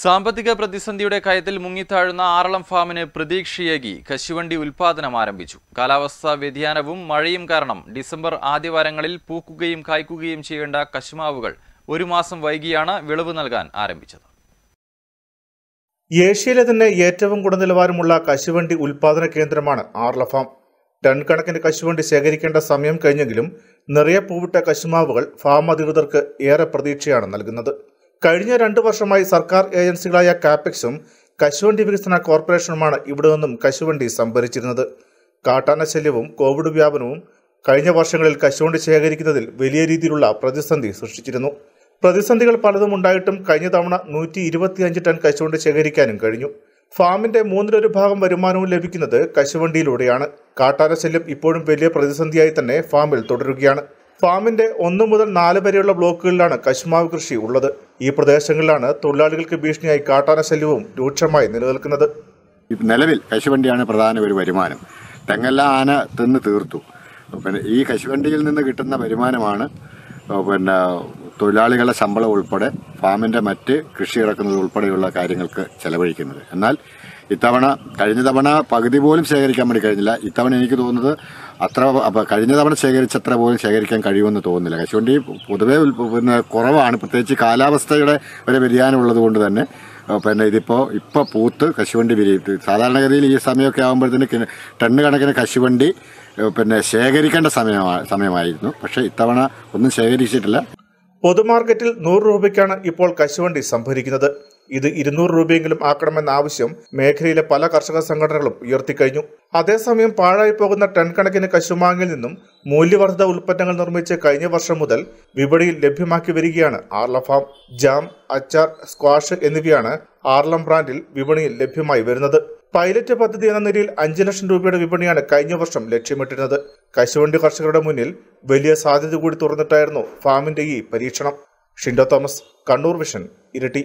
സാമ്പത്തിക പ്രതിസന്ധിയുടെ കയത്തിൽ മുങ്ങിത്താഴുന്ന ആറളം ഫാമിന് പ്രതീക്ഷയേകി കശുവണ്ടി ഉൽപാദനം ആരംഭിച്ചു കാലാവസ്ഥാ വ്യതിയാനവും മഴയും കാരണം ഡിസംബർ ആദ്യവാരങ്ങളിൽ പൂക്കുകയും കായ്ക്കുകയും ചെയ്യേണ്ട കശുമാവുകൾ ഒരു മാസം വൈകിയാണ് വിളവ് നൽകാൻ ആരംഭിച്ചത് ഏഷ്യയിലെ തന്നെ ഏറ്റവും ഗുണനിലവാരമുള്ള കശുവണ്ടി ഉൽപാദന കേന്ദ്രമാണ് ആർല ഫാം ടൺ കണക്കിന് കശുവണ്ടി ശേഖരിക്കേണ്ട സമയം കഴിഞ്ഞെങ്കിലും നിറയെ പൂവിട്ട കശുമാവുകൾ ഫാം അധികൃതർക്ക് ഏറെ പ്രതീക്ഷയാണ് നൽകുന്നത് കഴിഞ്ഞ രണ്ട് വർഷമായി സർക്കാർ ഏജൻസികളായ കാപെക്സും കശുവണ്ടി വികസന കോർപ്പറേഷനുമാണ് ഇവിടെ നിന്നും കശുവണ്ടി സംഭരിച്ചിരുന്നത് കാട്ടാന ശല്യവും കോവിഡ് വ്യാപനവും കഴിഞ്ഞ വർഷങ്ങളിൽ കശുവണ്ടി ശേഖരിക്കുന്നതിൽ വലിയ രീതിയിലുള്ള പ്രതിസന്ധി സൃഷ്ടിച്ചിരുന്നു പ്രതിസന്ധികൾ പലതും ഉണ്ടായിട്ടും കഴിഞ്ഞ തവണ നൂറ്റി ഇരുപത്തിയഞ്ച് ടൺ കശുവണ്ടി ശേഖരിക്കാനും കഴിഞ്ഞു ഫാമിന്റെ മൂന്നിലൊരു ഭാഗം വരുമാനവും ലഭിക്കുന്നത് കശുവണ്ടിയിലൂടെയാണ് കാട്ടാന ശല്യം ഇപ്പോഴും വലിയ പ്രതിസന്ധിയായി തന്നെ ഫാമിൽ തുടരുകയാണ് ഫാമിന്റെ ഒന്നു മുതൽ നാല് വരെയുള്ള ബ്ലോക്കുകളിലാണ് കശുമാവ് കൃഷി ഉള്ളത് ഈ പ്രദേശങ്ങളിലാണ് തൊഴിലാളികൾക്ക് ഭീഷണിയായി കാട്ടാന ശല്യവും രൂക്ഷമായി നിലനിൽക്കുന്നത് നിലവിൽ കശുവണ്ടിയാണ് പ്രധാന ഒരു വരുമാനം തെങ്ങെല്ലാം ആന തിന്ന് തീർത്തു പിന്നെ ഈ കശുവണ്ടിയിൽ നിന്ന് കിട്ടുന്ന വരുമാനമാണ് പിന്നെ തൊഴിലാളികളുടെ ശമ്പളം ഉൾപ്പെടെ ഫാമിന്റെ മറ്റ് കൃഷി ഇറക്കുന്നത് ഉൾപ്പെടെയുള്ള കാര്യങ്ങൾക്ക് ചെലവഴിക്കുന്നത് എന്നാൽ ഇത്തവണ കഴിഞ്ഞ തവണ പകുതി പോലും ശേഖരിക്കാൻ വേണ്ടി കഴിഞ്ഞില്ല ഇത്തവണ എനിക്ക് തോന്നുന്നത് അത്ര കഴിഞ്ഞ തവണ ശേഖരിച്ചത്ര പോലും ശേഖരിക്കാൻ കഴിയുമെന്ന് തോന്നുന്നില്ല കശുവണ്ടി പൊതുവേ പിന്നെ കുറവാണ് പ്രത്യേകിച്ച് കാലാവസ്ഥയുടെ ഒരു വ്യതിയാനം ഉള്ളത് കൊണ്ട് തന്നെ പിന്നെ ഇതിപ്പോൾ ഇപ്പോൾ പൂത്ത് കശുവണ്ടി വിരിയിട്ട് സാധാരണഗതിയിൽ ഈ സമയമൊക്കെ ആകുമ്പോഴത്തേന് ടണ്ണ് കണക്കിന് കശുവണ്ടി പിന്നെ ശേഖരിക്കേണ്ട സമയമാ സമയമായിരുന്നു പക്ഷേ ഇത്തവണ ഒന്നും ശേഖരിച്ചിട്ടില്ല പൊതുമാർക്കറ്റിൽ നൂറ് രൂപയ്ക്കാണ് ഇപ്പോൾ കശുവണ്ടി സംഭരിക്കുന്നത് ഇത് ഇരുന്നൂറ് രൂപയെങ്കിലും ആക്കണമെന്ന ആവശ്യം മേഖലയിലെ പല കർഷക സംഘടനകളും ഉയർത്തിക്കഴിഞ്ഞു അതേസമയം പാഴായി പോകുന്ന ടൺ കണക്കിന് കശുമാങ്ങിൽ നിന്നും മൂല്യവർദ്ധിത ഉൽപ്പന്നങ്ങൾ നിർമ്മിച്ച് കഴിഞ്ഞ വർഷം മുതൽ വിപണിയിൽ ലഭ്യമാക്കി വരികയാണ് ഫാം ജാം അച്ചാർ സ്ക്വാഷ് എന്നിവയാണ് ആർലം ബ്രാൻഡിൽ വിപണിയിൽ ലഭ്യമായി വരുന്നത് പൈലറ്റ് പദ്ധതി എന്ന നിലയിൽ അഞ്ചു ലക്ഷം രൂപയുടെ വിപണിയാണ് കഴിഞ്ഞ വർഷം ലക്ഷ്യമിട്ടിരുന്നത് കശുവണ്ടി കർഷകരുടെ മുന്നിൽ വലിയ സാധ്യത കൂടി തുറന്നിട്ടായിരുന്നു ഫാമിന്റെ ഈ പരീക്ഷണം ഷിൻഡോ തോമസ് കണ്ണൂർ വിഷൻ ഇരട്ടി